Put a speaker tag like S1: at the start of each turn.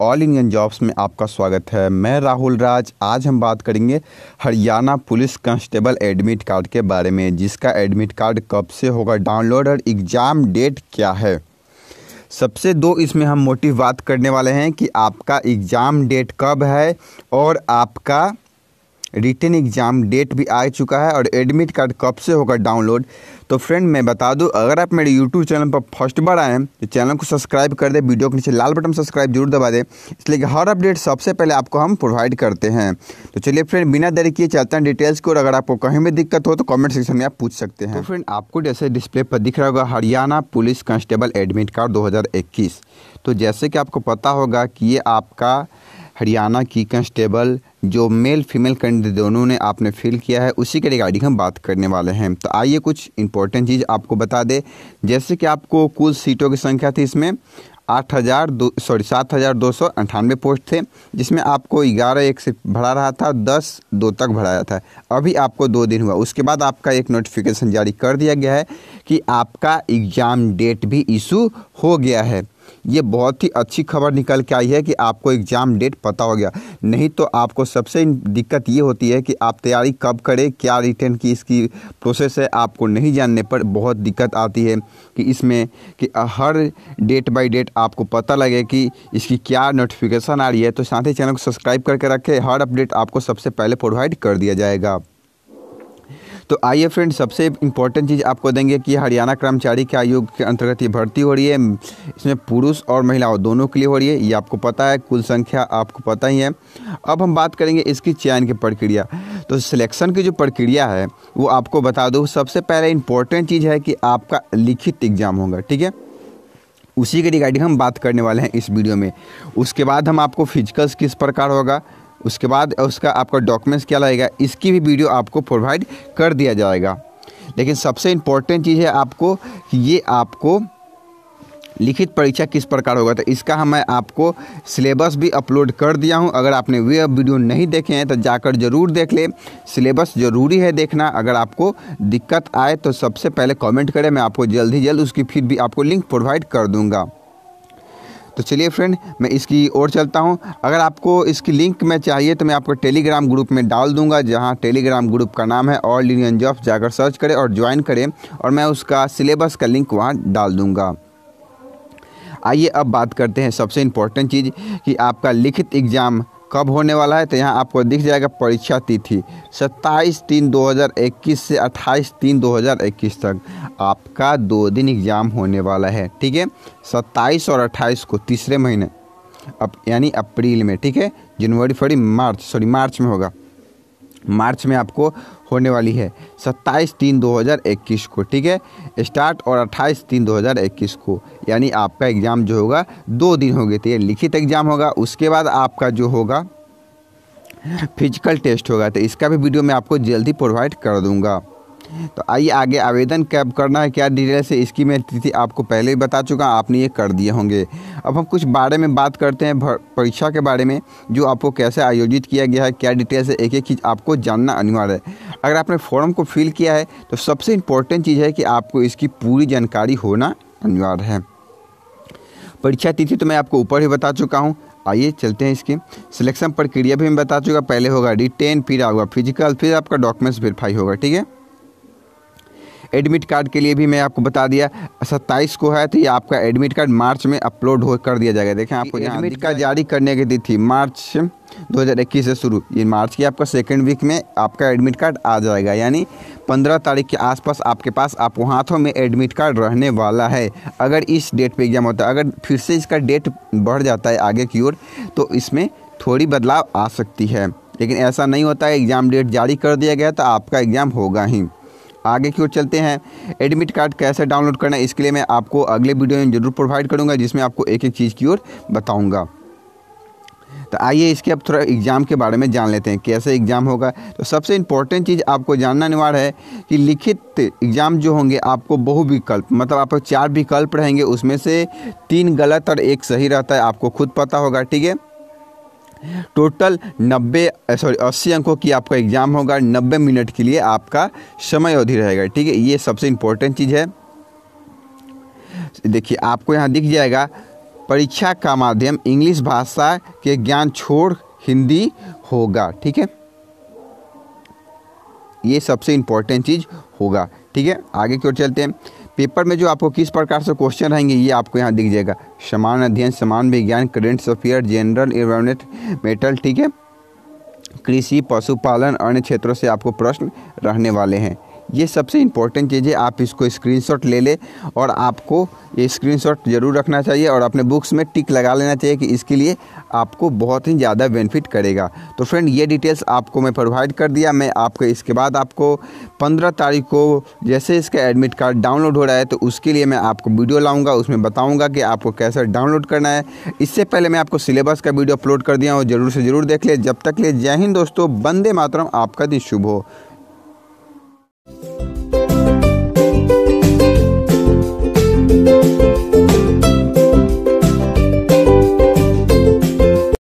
S1: all Indian jobs में आपका स्वागत है मैं राहुल राज आज हम बात करेंगे Haryana police constable admit card के बारे में जिसका एडमिट कार्ड कब से होगा डाउनलोड और एग्ज़ाम डेट क्या है सबसे दो इसमें हम मोटिव बात करने वाले हैं कि आपका एग्ज़ाम डेट कब है और आपका रिटर्न एग्ज़ाम डेट भी आ चुका है और एडमिट कार्ड कब से होगा डाउनलोड तो फ्रेंड मैं बता दूं अगर आप मेरे यूट्यूब चैनल पर फर्स्ट बार आए हैं तो चैनल को सब्सक्राइब कर दें वीडियो के नीचे लाल बटन सब्सक्राइब जरूर दबा दें इसलिए कि हर अपडेट सबसे पहले आपको हम प्रोवाइड करते हैं तो चलिए फ्रेंड बिना देरी किए चलते हैं डिटेल्स को और अगर आपको कहीं भी दिक्कत हो तो कॉमेंट सेक्शन में आप पूछ सकते हैं तो फ्रेंड आपको जैसे डिस्प्ले पर दिख रहा होगा Haryana police constable admit card दो तो जैसे कि आपको पता होगा कि ये आपका हरियाणा की कांस्टेबल जो मेल फीमेल कैंडिडेट दोनों ने आपने फिल किया है उसी के रिगार्डिंग हम बात करने वाले हैं तो आइए कुछ इंपॉर्टेंट चीज़ आपको बता दें जैसे कि आपको कुल सीटों की संख्या थी इसमें आठ हज़ार दो सॉरी सात हज़ार दो सौ अंठानवे पोस्ट थे जिसमें आपको ग्यारह एक से भरा रहा था दस दो तक भराया था अभी आपको दो दिन हुआ उसके बाद आपका एक नोटिफिकेशन जारी कर दिया गया है कि आपका एग्ज़ाम डेट भी इशू हो गया है ये बहुत ही अच्छी खबर निकल के आई है कि आपको एग्ज़ाम डेट पता हो गया नहीं तो आपको सबसे दिक्कत ये होती है कि आप तैयारी कब करें क्या रिटर्न की इसकी प्रोसेस है आपको नहीं जानने पर बहुत दिक्कत आती है कि इसमें कि हर डेट बाय डेट आपको पता लगे कि इसकी क्या नोटिफिकेशन आ रही है तो साथ ही चैनल को सब्सक्राइब करके रखें हर अपडेट आपको सबसे पहले प्रोवाइड कर दिया जाएगा तो आइए फ्रेंड सबसे इम्पोर्टेंट चीज़ आपको देंगे कि हरियाणा कर्मचारी के आयोग के अंतर्गत ये भर्ती हो रही है इसमें पुरुष और महिलाओं दोनों के लिए हो रही है ये आपको पता है कुल संख्या आपको पता ही है अब हम बात करेंगे इसकी चयन की प्रक्रिया तो सिलेक्शन की जो प्रक्रिया है वो आपको बता दूँ सबसे पहले इम्पोर्टेंट चीज़ है कि आपका लिखित एग्ज़ाम होगा ठीक है उसी के रिगार्डिंग हम बात करने वाले हैं इस वीडियो में उसके बाद हम आपको फिजिकल्स किस प्रकार होगा उसके बाद उसका आपका डॉक्यूमेंट्स क्या लगेगा इसकी भी वीडियो आपको प्रोवाइड कर दिया जाएगा लेकिन सबसे इम्पोर्टेंट चीज़ है आपको ये आपको लिखित परीक्षा किस प्रकार होगा तो इसका हम मैं आपको सिलेबस भी अपलोड कर दिया हूं अगर आपने वे वीडियो नहीं देखे हैं तो जाकर ज़रूर देख ले सिलेबस ज़रूरी है देखना अगर आपको दिक्कत आए तो सबसे पहले कमेंट करें मैं आपको जल्द ही जल्द उसकी फिर भी आपको लिंक प्रोवाइड कर दूंगा तो चलिए फ्रेंड मैं इसकी ओर चलता हूँ अगर आपको इसकी लिंक में चाहिए तो मैं आपको टेलीग्राम ग्रुप में डाल दूंगा जहाँ टेलीग्राम ग्रुप का नाम है ऑल इंडियन जॉब जाकर सर्च करें और ज्वाइन करें और मैं उसका सिलेबस का लिंक वहाँ डाल दूँगा आइए अब बात करते हैं सबसे इम्पोर्टेंट चीज़ कि आपका लिखित एग्ज़ाम कब होने वाला है तो यहाँ आपको दिख जाएगा परीक्षा तिथि 27 तीन 2021 से 28 तीन 2021 तक आपका दो दिन एग्ज़ाम होने वाला है ठीक है 27 और 28 को तीसरे महीने अब यानी अप्रैल में ठीक है जनवरी फरवरी मार्च सॉरी मार्च में होगा मार्च में आपको होने वाली है सत्ताईस तीन दो हज़ार इक्कीस को ठीक है स्टार्ट और अट्ठाईस तीन दो हज़ार इक्कीस को यानी आपका एग्ज़ाम जो होगा दो दिन हो गए थे लिखित एग्ज़ाम होगा उसके बाद आपका जो होगा फिजिकल टेस्ट होगा तो इसका भी वीडियो मैं आपको जल्दी प्रोवाइड कर दूंगा तो आइए आगे आवेदन कैब करना है क्या डिटेल्स है इसकी मैं तिथि आपको पहले ही बता चुका आपने ये कर दिए होंगे अब हम कुछ बारे में बात करते हैं परीक्षा के बारे में जो आपको कैसे आयोजित किया गया है क्या डिटेल्स है एक एक चीज़ आपको जानना अनिवार्य है अगर आपने फॉर्म को फिल किया है तो सबसे इम्पोर्टेंट चीज़ है कि आपको इसकी पूरी जानकारी होना अनिवार्य है परीक्षा तिथि तो मैं आपको ऊपर ही बता चुका हूँ आइए चलते हैं इसकी सिलेक्शन प्रक्रिया भी मैं बता चुका पहले होगा रिटेन फिर होगा फिजिकल फिर आपका डॉक्यूमेंट्स वेरीफाई होगा ठीक है एडमिट कार्ड के लिए भी मैं आपको बता दिया सत्ताईस को है तो ये आपका एडमिट कार्ड मार्च में अपलोड हो कर दिया जाएगा देखें आपको एडमिट कार्ड जारी करने की दी थी मार्च 2021 से शुरू ये मार्च की आपका सेकेंड वीक में आपका एडमिट कार्ड आ जाएगा यानी पंद्रह तारीख के आसपास आपके पास आपको हाथों में एडमिट कार्ड रहने वाला है अगर इस डेट पे एग्ज़ाम होता है अगर फिर से इसका डेट बढ़ जाता है आगे की ओर तो इसमें थोड़ी बदलाव आ सकती है लेकिन ऐसा नहीं होता है एग्ज़ाम डेट जारी कर दिया गया तो आपका एग्ज़ाम होगा ही आगे की ओर चलते हैं एडमिट कार्ड कैसे डाउनलोड करना है इसके लिए मैं आपको अगले वीडियो में ज़रूर प्रोवाइड करूँगा जिसमें आपको एक एक चीज़ की ओर बताऊँगा तो आइए इसके अब थोड़ा एग्ज़ाम के बारे में जान लेते हैं कैसे एग्ज़ाम होगा तो सबसे इम्पोर्टेंट चीज़ आपको जानना अनिवार्य है कि लिखित एग्ज़ाम जो होंगे आपको बहुविकल्प मतलब आपको चार विकल्प रहेंगे उसमें से तीन गलत और एक सही रहता है आपको खुद पता होगा ठीक है टोटल 90 सॉरी 80 अंकों की आपका एग्ज़ाम होगा 90 मिनट के लिए आपका समय अवधि रहेगा ठीक है ये सबसे इम्पोर्टेंट चीज़ है देखिए आपको यहाँ दिख जाएगा परीक्षा का माध्यम इंग्लिश भाषा के ज्ञान छोड़ हिंदी होगा ठीक है ये सबसे इम्पोर्टेंट चीज़ होगा ठीक है आगे की ओर चलते हैं पेपर में जो आपको किस प्रकार से क्वेश्चन रहेंगे ये आपको यहाँ दिख जाएगा समान अध्ययन समान विज्ञान current affair general environment mental ठीक है कृषि पशुपालन अन्य क्षेत्रों से आपको प्रश्न रहने वाले हैं ये सबसे इम्पोर्टेंट चीज़ है आप इसको स्क्रीनशॉट ले ले और आपको ये स्क्रीनशॉट ज़रूर रखना चाहिए और अपने बुक्स में टिक लगा लेना चाहिए कि इसके लिए आपको बहुत ही ज़्यादा बेनिफिट करेगा तो फ्रेंड ये डिटेल्स आपको मैं प्रोवाइड कर दिया मैं आपको इसके बाद आपको पंद्रह तारीख को जैसे इसका एडमिट कार्ड डाउनलोड हो रहा है तो उसके लिए मैं आपको वीडियो लाऊंगा उसमें बताऊंगा कि आपको कैसे डाउनलोड करना है इससे पहले मैं आपको सिलेबस का वीडियो अपलोड कर दिया हूँ ज़रूर से ज़रूर देख ले जब तक ले जय हिंद दोस्तों बंदे मातरम आपका दिन शुभ हो